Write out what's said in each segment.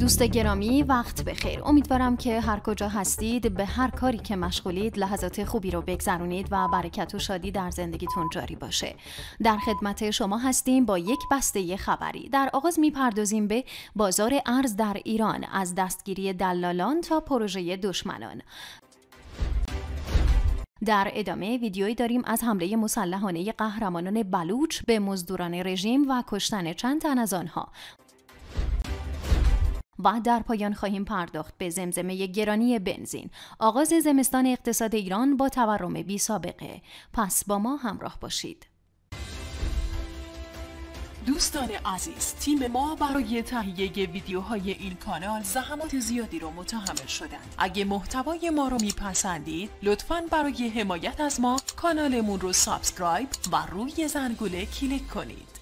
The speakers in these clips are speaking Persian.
دوست گرامی وقت بخیر امیدوارم که هر کجا هستید به هر کاری که مشغولید لحظات خوبی رو بگذرونید و برکت و شادی در زندگیتون جاری باشه در خدمت شما هستیم با یک بسته خبری در آغاز میپردازیم به بازار ارز در ایران از دستگیری دلالان تا پروژه دشمنان در ادامه ویدیویی داریم از حمله مسلحانه قهرمانان بلوچ به مزدوران رژیم و کشتن چند تن از آنها و در پایان خواهیم پرداخت به زمزمه گرانی بنزین آغاز زمستان اقتصاد ایران با تورم بی سابقه پس با ما همراه باشید دوستان عزیز تیم ما برای تهیه ویدیوهای این کانال زحمات زیادی رو متحمل شدند اگه محتوای ما رو میپسندید لطفا برای حمایت از ما کانالمون رو سابسکرایب و روی زنگوله کلیک کنید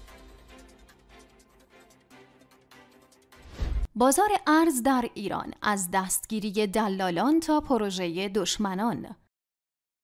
بازار ارز در ایران از دستگیری دلالان تا پروژه دشمنان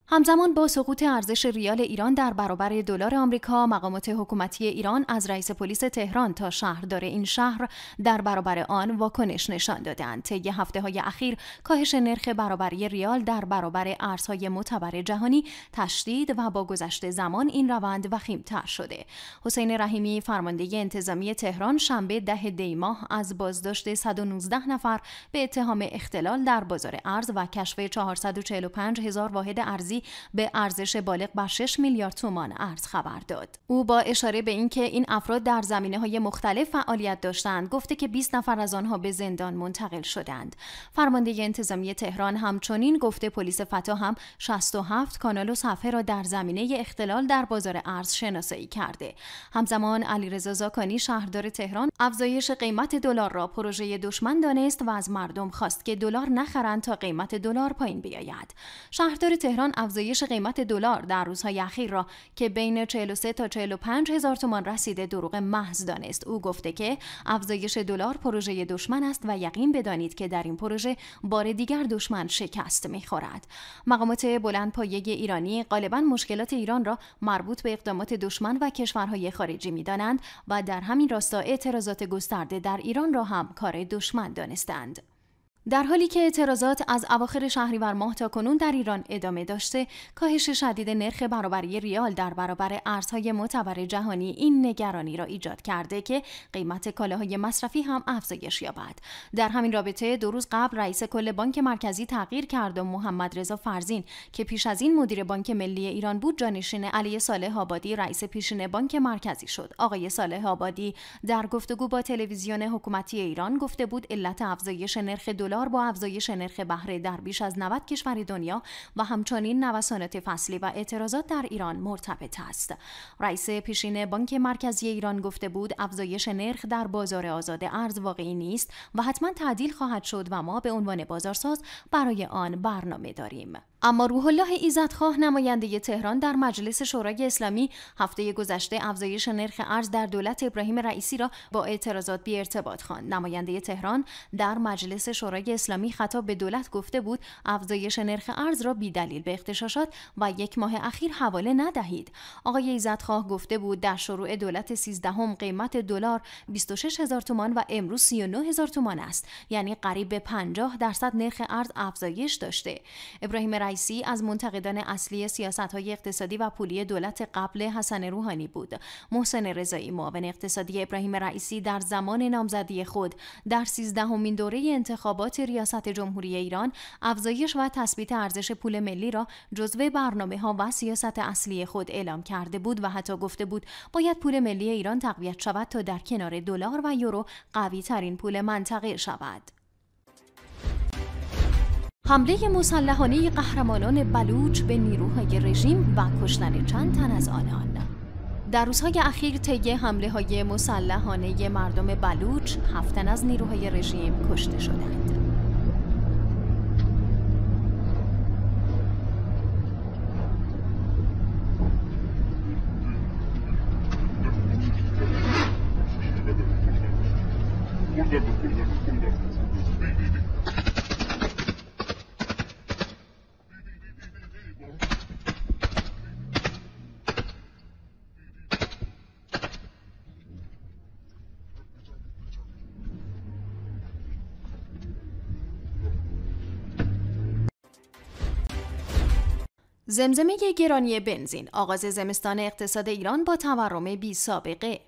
همزمان با سقوط ارزش ریال ایران در برابر دلار آمریکا، مقامات حکومتی ایران از رئیس پلیس تهران تا شهردار این شهر در برابر آن واکنش نشان دادند. طی هفته های اخیر کاهش نرخ برابری ریال در برابر ارزهای معتبر جهانی تشدید و با گذشت زمان این روند وخیمتر شده. حسین رحیمی فرمانده انتظامی تهران شنبه ده دی ماه از بازداشت 119 نفر به اتهام اختلال در بازار ارز و کشف 445 هزار واحد ارزی به ارزش بالغ بر 6 میلیارد تومان ارز خبر داد. او با اشاره به اینکه این افراد در زمینه های مختلف فعالیت داشتند گفته که 20 نفر از آنها به زندان منتقل شدند. فرمانده انتظامی تهران همچنین گفته پلیس فتا هم 67 کانال و صفحه را در زمینه اختلال در بازار ارز شناسایی کرده. همزمان علیرضا زاکانی شهردار تهران افزایش قیمت دلار را پروژه دشمن دانست و از مردم خواست که دلار نخرند تا قیمت دلار پایین بیاید. شهردار تهران افزایش قیمت دلار در روزهای اخیر را که بین 43 تا 45 هزار تومان رسیده دروغ محض دانست او گفته که افزایش دلار پروژه دشمن است و یقین بدانید که در این پروژه بار دیگر دشمن شکست میخورد مقامات بلندپایه ایرانی غالبا مشکلات ایران را مربوط به اقدامات دشمن و کشورهای خارجی میدانند و در همین راستا اعتراضات گسترده در ایران را هم کار دشمن دانستند در حالی که اعتراضات از اواخر شهریور ماه تا کنون در ایران ادامه داشته، کاهش شدید نرخ برابری ریال در برابر ارزهای معتبر جهانی این نگرانی را ایجاد کرده که قیمت کالاهای مصرفی هم افزایش یابد. در همین رابطه دو روز قبل رئیس کل بانک مرکزی تغییر کرد و محمد رضا فرزین که پیش از این مدیر بانک ملی ایران بود جانشین علی صالح آبادی رئیس پیشین بانک مرکزی شد. آقای صالح آبادی در گفتگو با تلویزیون حکومتی ایران گفته بود علت افزایش نرخ دلار دلار با افزایش نرخ بهره در بیش از 90 کشور دنیا و همچنین نوسانات فصلی و اعتراضات در ایران مرتبط است. رئیس پیشین بانک مرکزی ایران گفته بود افزایش نرخ در بازار آزاد ارز واقعی نیست و حتما تعدیل خواهد شد و ما به عنوان بازارساز برای آن برنامه داریم. اما روح الله ایزدخواه نماینده تهران در مجلس شورای اسلامی هفته گذشته افزایش نرخ ارز در دولت ابراهیم رئیسی را با اعتراضات بی ارتباط خواند نماینده تهران در مجلس شورای اسلامی خطاب به دولت گفته بود افزایش نرخ ارز را بی دلیل به اختشاشات و یک ماه اخیر حواله ندهید آقای ایزدخواه گفته بود در شروع دولت سیزدهم قیمت دلار 26 هزار تومان و امروز 39 هزار تومان است یعنی قریب به 50 درصد نرخ ارز افزایش داشته ابراهیم رئیسی رئیسی از منتقدان اصلی سیاست های اقتصادی و پولی دولت قبل حسن روحانی بود. محسن رضایی معاون اقتصادی ابراهیم رئیسی در زمان نامزدی خود در سیزدهمین دوره انتخابات ریاست جمهوری ایران افزایش و تثبیت ارزش پول ملی را جزو برنامه ها و سیاست اصلی خود اعلام کرده بود و حتی گفته بود باید پول ملی ایران تقویت شود تا در کنار دلار و یورو قوی ترین پول منطقه شود. حمله مسلحانه قهرمانان بلوچ به نیروهای رژیم و کشتن چند تن از آنان در روزهای اخیر طی حمله های مسلحانه مردم بلوچ هفتن از نیروهای رژیم کشته شدند. زمزمه گرانی بنزین آغاز زمستان اقتصاد ایران با تورم بی سابقه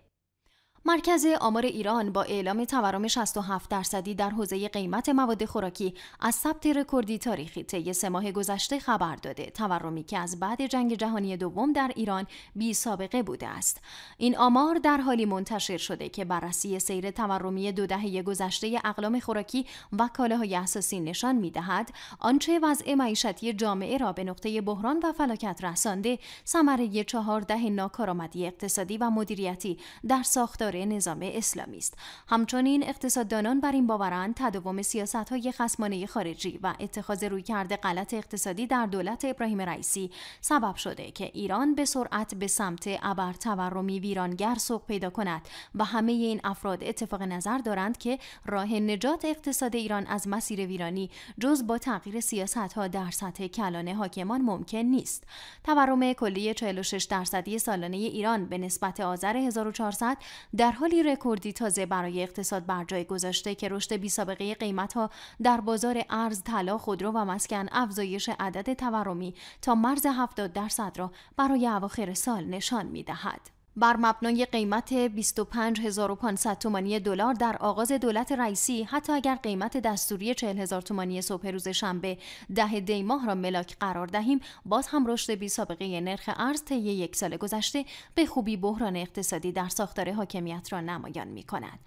مرکز آمار ایران با اعلام تورم 67 درصدی در حوزه قیمت مواد خوراکی از ثبت رکوردی تاریخی طی سه ماه گذشته خبر داده تورمی که از بعد جنگ جهانی دوم در ایران بی سابقه بوده است این آمار در حالی منتشر شده که بررسی سیر تورمی دو دهه گذشته اقلام خوراکی و کالاهای اساسی نشان می‌دهد، آنچه وضع معیشتی جامعه را به نقطه بحران و فلاکت رسانده ثمره چهارده ناکارآمدی اقتصادی و مدیریتی در ساختار نظام اسلامی است همچنین اقتصاددانان بر این باورند تداوم سیاست های خصمانه خارجی و اتخاذ روی کرده غلط اقتصادی در دولت ابراهیم رئیسی سبب شده که ایران به سرعت به سمت ابر تورمی ویرانگر سوق پیدا کند و همه این افراد اتفاق نظر دارند که راه نجات اقتصاد ایران از مسیر ویرانی جز با تغییر سیاست در سطح کلان حاکمان ممکن نیست تورم کلی 46 درصدی سالانه ایران به نسبت آذر 1400 در حالی رکوردی تازه برای اقتصاد بر جای گذاشته که رشد بی سابقه قیمت ها در بازار ارز طلا خودرو و مسکن افزایش عدد تورمی تا مرز 70 درصد را برای اواخر سال نشان می دهد. بر مبنای قیمت 25500 تومانی دلار در آغاز دولت رئیسی حتی اگر قیمت دستوری 40000 تومانی صبح روز شنبه ده دی ماه را ملاک قرار دهیم باز هم رشد بی سابقه نرخ ارز طی یک سال گذشته به خوبی بحران اقتصادی در ساختار حاکمیت را نمایان می کند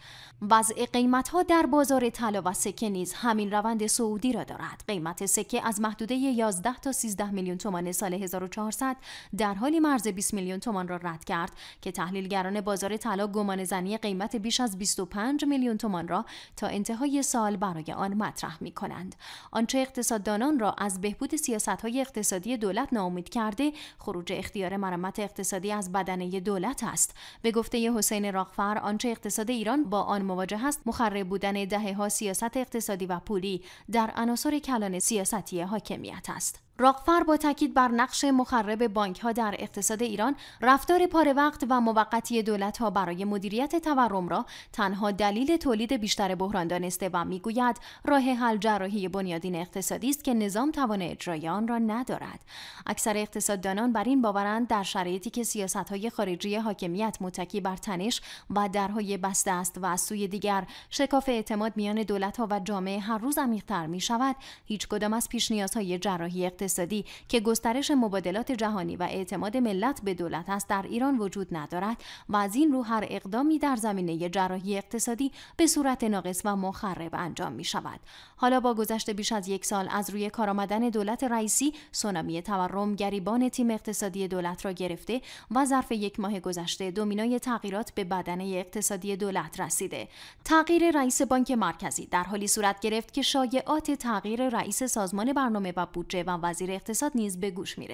وضع قیمت ها در بازار طلا و سکه نیز همین روند سعودی را دارد قیمت سکه از محدوده 11 تا 13 میلیون تومان سال 1400 در حالی مرز 20 میلیون تومان را رد کرد که تحلیلگران بازار طلا گمان زنی قیمت بیش از 25 میلیون تومان را تا انتهای سال برای آن مطرح می کنند. آنچه اقتصاددانان را از بهبود سیاست های اقتصادی دولت ناامید کرده خروج اختیار مرمت اقتصادی از بدنه دولت است. به گفته حسین راغفر آنچه اقتصاد ایران با آن مواجه است مخرب بودن دهه ها سیاست اقتصادی و پولی در عناصر کلان سیاستی حاکمیت است. راقفر با تاکید بر نقش مخرب بانک ها در اقتصاد ایران رفتار پاره وقت و موقتی دولت ها برای مدیریت تورم را تنها دلیل تولید بیشتر بحران دانسته و میگوید راه حل جراحی بنیادین اقتصادی است که نظام توان اجرای آن را ندارد اکثر اقتصاددانان بر این باورند در شرایطی که سیاست های خارجی حاکمیت متکی بر تنش و درهای بسته است و از سوی دیگر شکاف اعتماد میان دولت ها و جامعه هر روز عمیقتر می شود هیچ کدام از پیش نیازهای جراحی اقتصادی اقتصادی که گسترش مبادلات جهانی و اعتماد ملت به دولت است در ایران وجود ندارد و از این رو هر اقدامی در زمینه جراحی اقتصادی به صورت ناقص و مخرب انجام می شود. حالا با گذشت بیش از یک سال از روی کار آمدن دولت رئیسی سونامی تورم گریبان تیم اقتصادی دولت را گرفته و ظرف یک ماه گذشته دومینای تغییرات به بدنه اقتصادی دولت رسیده. تغییر رئیس بانک مرکزی در حالی صورت گرفت که شایعات تغییر رئیس سازمان برنامه و بودجه و وزیر اقتصاد نیز به گوش می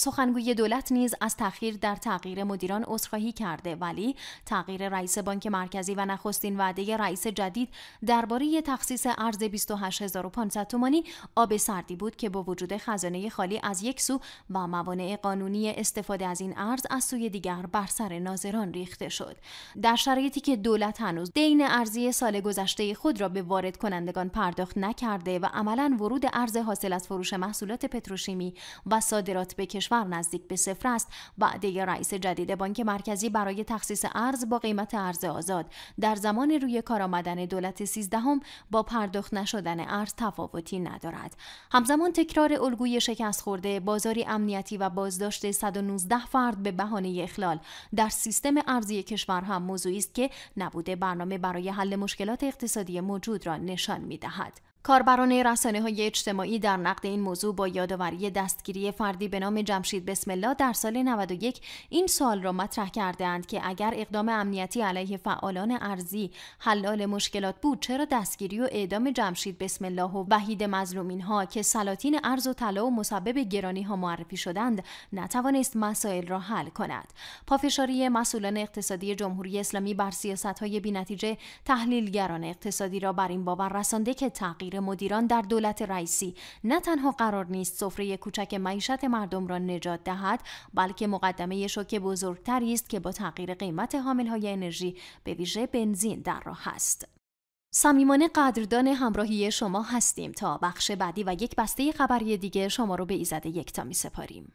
سخنگوی دولت نیز از تأخیر در تغییر مدیران عذرخواهی کرده ولی تغییر رئیس بانک مرکزی و نخستین وعده رئیس جدید درباره تخصیص ارز 28500 تومانی آب سردی بود که با وجود خزانه خالی از یک سو و موانع قانونی استفاده از این ارز از سوی دیگر بر سر ناظران ریخته شد در شرایطی که دولت هنوز دین ارزی سال گذشته خود را به وارد کنندگان پرداخت نکرده و عملا ورود ارز حاصل از فروش محصولات پتروشیمی و صادرات به کشور نزدیک به صفر است وعده رئیس جدید بانک مرکزی برای تخصیص ارز با قیمت ارز آزاد در زمان روی کار آمدن دولت سیزدهم با پرداخت نشدن ارز تفاوتی ندارد همزمان تکرار الگوی شکست خورده بازاری امنیتی و بازداشت 119 فرد به بهانه اخلال در سیستم ارزی کشور هم موضوعی است که نبوده برنامه برای حل مشکلات اقتصادی موجود را نشان می دهد. کاربران رسانه های اجتماعی در نقد این موضوع با یادآوری دستگیری فردی به نام جمشید بسم الله در سال 91 این سوال را مطرح کرده اند که اگر اقدام امنیتی علیه فعالان ارزی حلال مشکلات بود چرا دستگیری و اعدام جمشید بسم الله و وحید مظلومین ها که سلاطین ارز و طلا و مسبب گرانی ها معرفی شدند نتوانست مسائل را حل کند پافشاری مسئولان اقتصادی جمهوری اسلامی بر سیاست های بینتیجه تحلیلگران اقتصادی را بر این باور رسانده که تغییر مدیران در دولت رئیسی نه تنها قرار نیست سفره کوچک معیشت مردم را نجات دهد بلکه مقدمه شوک بزرگتری است که با تغییر قیمت های انرژی به ویژه بنزین در راه است صمیمانه قدردان همراهی شما هستیم تا بخش بعدی و یک بسته خبری دیگه شما رو به ایزد یکتا می سپاریم.